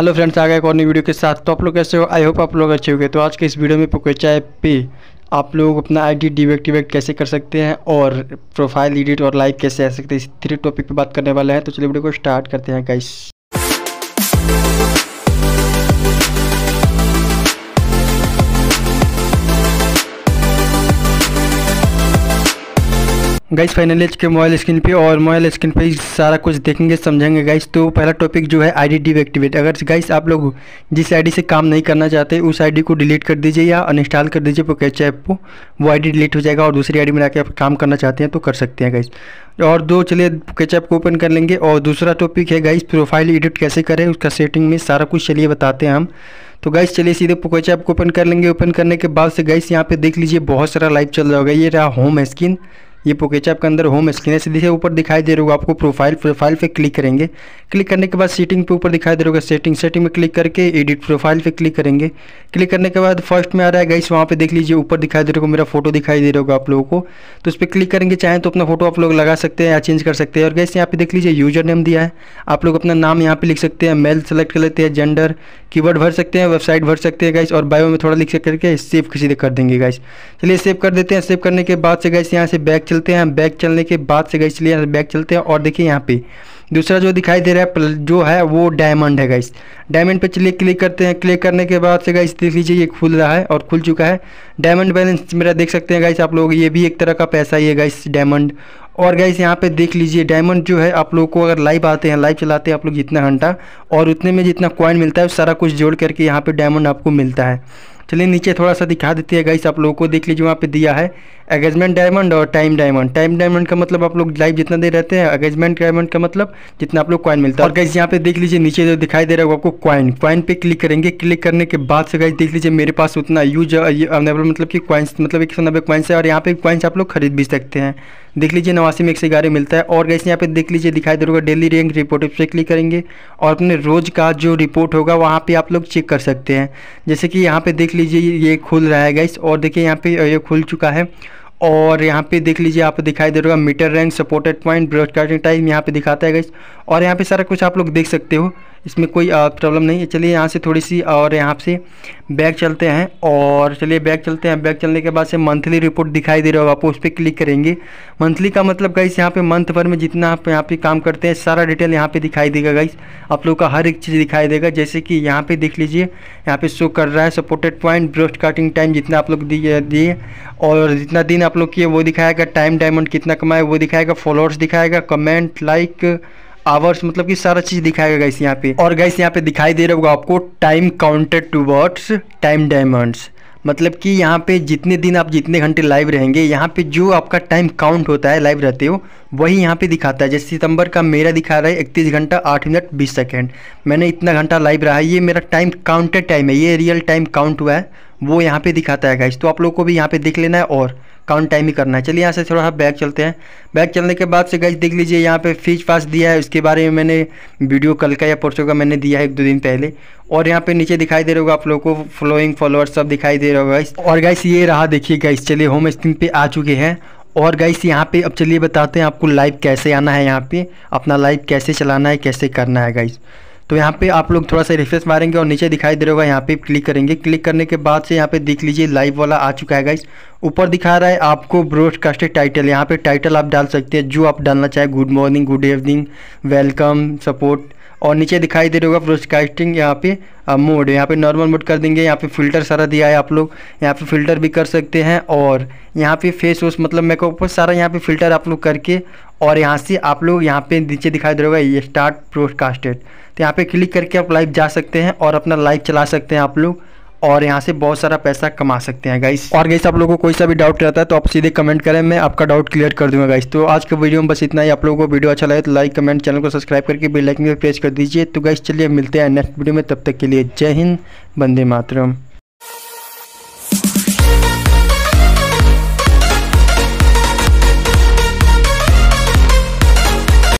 hello friends आ गए एक और नई वीडियो के साथ तो आप लोग कैसे हो आई होप आप लोग अच्छे गए तो आज के इस वीडियो में पोकेचा ऐप पे आप लोग अपना आईडी डिवेक्टिवेट कैसे कर सकते हैं और प्रोफाइल एडिट और लाइक कैसे आ सकते हैं इस थ्री टॉपिक पे बात करने वाले हैं तो चलिए वीडियो को स्टार्ट करते हैं guys guys finally H K mobile screen पे और मोबाइल स्क्रीन पे सारा कुछ देखेंगे समझेंगे गाइस तो पहला टॉपिक जो है आईडी एक्टिवेट अगर गाइस आप लोग जिस आईडी से काम नहीं करना चाहते उस आईडी को डिलीट कर दीजिए या अनइंस्टॉल कर दीजिए पोकेच ऐप को वो आईडी डिलीट हो जाएगा और दूसरी डी में आप काम करना चाहते हैं तो कर सकते हैं गाइस और दो चलिए पोकेच ऐप को ओपन कर लेंगे और दूसरा टॉपिक है गाइस प्रोफाइल एडिट कैसे करें उसका सेटिंग में सारा कुछ चलिए बताते हैं हम तो गाइस चलिए सीधे पोकेच ऐप को ओपन कर लेंगे ओपन करने के बाद से गाइस यहाँ पे देख लीजिए बहुत सारा लाइव चल रहा होगा ये रहा होम स्क्रीन ये पोकेच आपके अंदर होम स्क्रीन है सीधे ऊपर दिखाई दे रहा होगा आपको प्रोफाइल प्रोफाइल पे क्लिक करेंगे क्लिक करने के बाद सेटिंग पे ऊपर दिखाई दे रहा होगा सेटिंग सेटिंग में क्लिक करके एडिट प्रोफाइल पे क्लिक करेंगे क्लिक करने के बाद फर्स्ट में आ रहा है गाइस वहाँ पे देख लीजिए ऊपर दिखाई दे रहा होगा मेरा फोटो दिखाई दे रहा होगा आप लोगों को तो उस पर क्लिक करेंगे चाहें तो अपना फोटो आप लोग लगा सकते हैं या चेंज कर सकते हैं और गैस यहाँ पे देख लीजिए यूजर नेम दिया है आप लोग अपना नाम यहाँ पे लिख सकते हैं मेल सेलेक्ट कर लेते हैं जेंडर कीवर्ड भर सकते हैं वेबसाइट भर सकते हैं गाइस और बायो में थोड़ा लिख करके सेव किसी कर देंगे गाइस चलिए सेव कर देते हैं सेव करने के बाद से गाइस यहाँ से बैक चलते हैं बैक चलने के बाद से गई इसलिए बैक चलते हैं और देखिए यहाँ पे दूसरा जो दिखाई दे रहा है जो है वो डायमंड है गाइस डायमंड पे चलिए क्लिक करते हैं क्लिक करने के बाद से गाइस देख लीजिए ये खुल रहा है और खुल चुका है डायमंड बैलेंस मेरा देख सकते हैं गाइस आप लोग ये भी एक तरह का पैसा ही है गाइस डायमंड और गाइस यहाँ पे देख लीजिए डायमंड जो है आप लोगों को अगर लाइव आते हैं लाइव चलाते हैं आप लोग जितना घंटा और उतने में जितना कॉइन मिलता है सारा कुछ जोड़ करके यहाँ पे डायमंड आपको मिलता है चलिए नीचे थोड़ा सा दिखा देते हैं गाइस आप लोगों को देख लीजिए वहाँ पे दिया है एगेजमेंट डायमंड और टाइम डायमंड टाइम डायमंड का मतलब आप लोग लाइव जितना देर रहते हैं एगेजमेंट डायमंड का मतलब जितना आप लोग कॉइन मिलता है और गाइस यहाँ पे देख लीजिए नीचे जो दिखाई दे रहा है वो आपको कॉइन कॉइन पे क्लिक करेंगे क्लिक करने के बाद से गाइस देख लीजिए मेरे पास उतना यूज अवेलेबल मतलब कि क्वाइंस मतलब एक सौ नब्बे क्वाइंस है और यहाँ पे क्वाइंस आप लोग खरीद भी सकते हैं देख लीजिए नवासी में एक से ग्यारह मिलता है और गैस यहाँ पे देख लीजिए दिखाई दे रहा होगा डेली रैंक रिपोर्ट पे क्लिक करेंगे और अपने रोज़ का जो रिपोर्ट होगा वहाँ पे आप लोग चेक कर सकते हैं जैसे कि यहाँ पे देख लीजिए ये खुल रहा है गैस और देखिए यहाँ पे ये खुल चुका है और यहाँ पे देख लीजिए आप दिखाई दे रहा होगा meter rank supported point broadcasting time यहाँ पे दिखाता है गैस और यहाँ पे सारा कुछ आप लोग देख सकते हो इसमें कोई प्रॉब्लम नहीं है चलिए यहाँ से थोड़ी सी और यहाँ से बैग चलते हैं और चलिए बैग चलते हैं बैग चलने के बाद से मंथली रिपोर्ट दिखाई दे रहा होगा आपको उस पर क्लिक करेंगे मंथली का मतलब गाइस यहाँ पे मंथ भर में जितना आप यहाँ पे काम करते हैं सारा डिटेल यहाँ पे दिखाई देगा गाइस आप लोग का हर एक चीज़ दिखाई देगा जैसे कि यहाँ पे देख लीजिए यहाँ पर शो कर रहा है supported point broadcasting time जितना आप लोग दिए दिए और जितना दिन आप लोग किए वो दिखाएगा टाइम डायमंड कितना कमाए वो दिखाएगा फॉलोअर्स दिखाएगा कमेंट लाइक आवर्स मतलब कि सारा चीज दिखाएगा गाइस यहाँ पे और गाइस यहाँ पे दिखाई दे रहा होगा आपको time counted towards time diamonds मतलब कि यहाँ पे जितने दिन आप जितने घंटे लाइव रहेंगे यहाँ पे जो आपका टाइम काउंट होता है लाइव रहते हो वही यहाँ पे दिखाता है जैसे सितंबर का मेरा दिखा रहा है इकतीस घंटा आठ मिनट बीस सेकेंड मैंने इतना घंटा लाइव रहा है ये मेरा टाइम काउंटेड टाइम है ये रियल टाइम काउंट हुआ है वो यहाँ पे दिखाता है गाइस तो आप लोग को भी यहाँ पे देख लेना है और काउंट टाइम ही करना है चलिए यहाँ से थोड़ा सा बैक चलते हैं बैक चलने के बाद से गाइस देख लीजिए यहाँ पे फीस पास दिया है उसके बारे में मैंने वीडियो कल का या परसों का मैंने दिया है एक दो दिन पहले और यहाँ पे नीचे दिखाई दे रहा होगा आप लोग को फॉलोइंग फॉलोअर्स सब दिखाई दे रहा होगा और गाइस ये रहा देखिए गाइस चलिए होम स्क्रीन पर आ चुके हैं और गाइस यहाँ पे अब चलिए बताते हैं आपको लाइव कैसे आना है यहाँ पे अपना लाइव कैसे चलाना है कैसे करना है गाइस तो यहाँ पे आप लोग थोड़ा सा रिफ्रेश मारेंगे और नीचे दिखाई दे रहा होगा यहाँ पे क्लिक करेंगे क्लिक करने के बाद से यहाँ पे देख लीजिए लाइव वाला आ चुका है गाइस ऊपर दिखा रहा है आपको ब्रॉडकास्ट टाइटल यहाँ पे टाइटल आप डाल सकते हैं जो आप डालना चाहें good morning good evening welcome support और नीचे दिखाई दे रहा होगा ब्रोडकास्टिंग यहाँ पे मोड यहाँ पे नॉर्मल मोड कर देंगे यहाँ पे फिल्टर सारा दिया है आप लोग यहाँ पे फिल्टर भी कर सकते हैं और यहाँ पे फेस वोस मतलब मेकअप सारा यहाँ पे फिल्टर आप लोग करके और यहाँ से आप लोग यहाँ पे नीचे दिखाई दे रहा होगा स्टार्ट प्रोडकास्टेड तो यहाँ पे क्लिक करके आप लाइव जा सकते हैं और अपना लाइव चला सकते हैं आप लोग और यहाँ से बहुत सारा पैसा कमा सकते हैं गाइस और गाइस आप लोगों को कोई सा भी डाउट रहता है तो आप सीधे कमेंट करें मैं आपका डाउट क्लियर कर दूंगा गाइस तो आज के वीडियो में बस इतना ही आप लोगों को वीडियो अच्छा लगे तो लाइक कमेंट चैनल को सब्सक्राइब करके बेल आइकन पर प्रेस कर दीजिए तो गाइस चलिए मिलते हैं नेक्स्ट वीडियो में तब तक के लिए जय हिंद बंदे मातरम